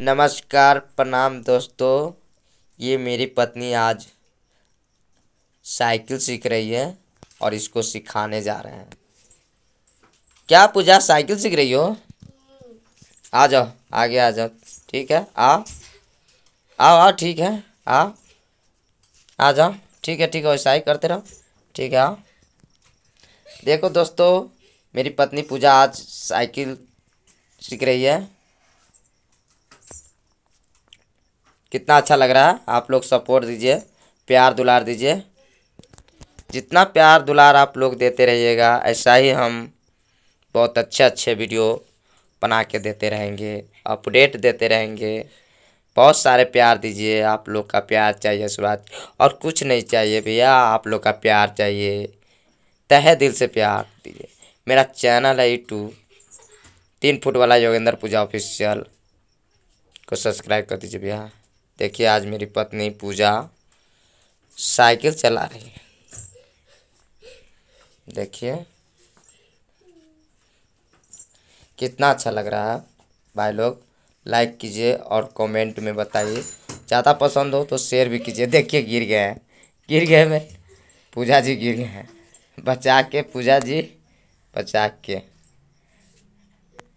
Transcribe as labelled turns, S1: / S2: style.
S1: नमस्कार प्रणाम दोस्तों ये मेरी पत्नी आज साइकिल सीख रही है और इसको सिखाने जा रहे हैं क्या पूजा साइकिल सीख रही हो आ जाओ आगे आ जाओ ठीक है आ आओ आओ ठीक है आ आ जाओ ठीक है ठीक है वैसा ही करते रहो ठीक है आओ देखो दोस्तों मेरी पत्नी पूजा आज साइकिल सीख रही है कितना अच्छा लग रहा है आप लोग सपोर्ट दीजिए प्यार दुलार दीजिए जितना प्यार दुलार आप लोग देते रहिएगा ऐसा ही हम बहुत अच्छे अच्छे वीडियो बना के देते रहेंगे अपडेट देते रहेंगे बहुत सारे प्यार दीजिए आप लोग का प्यार चाहिए सुराज और कुछ नहीं चाहिए भैया आप लोग का प्यार चाहिए तहे दिल से प्यार दीजिए मेरा चैनल है यूट्यूब तीन फुट वाला योगेंद्र पूजा ऑफिशियल को सब्सक्राइब कर दीजिए भैया देखिए आज मेरी पत्नी पूजा साइकिल चला रही है देखिए कितना अच्छा लग रहा है भाई लोग लाइक कीजिए और कमेंट में बताइए ज़्यादा पसंद हो तो शेयर भी कीजिए देखिए गिर गए हैं गिर गए मैं पूजा जी गिर गए हैं बचा के पूजा जी बचा के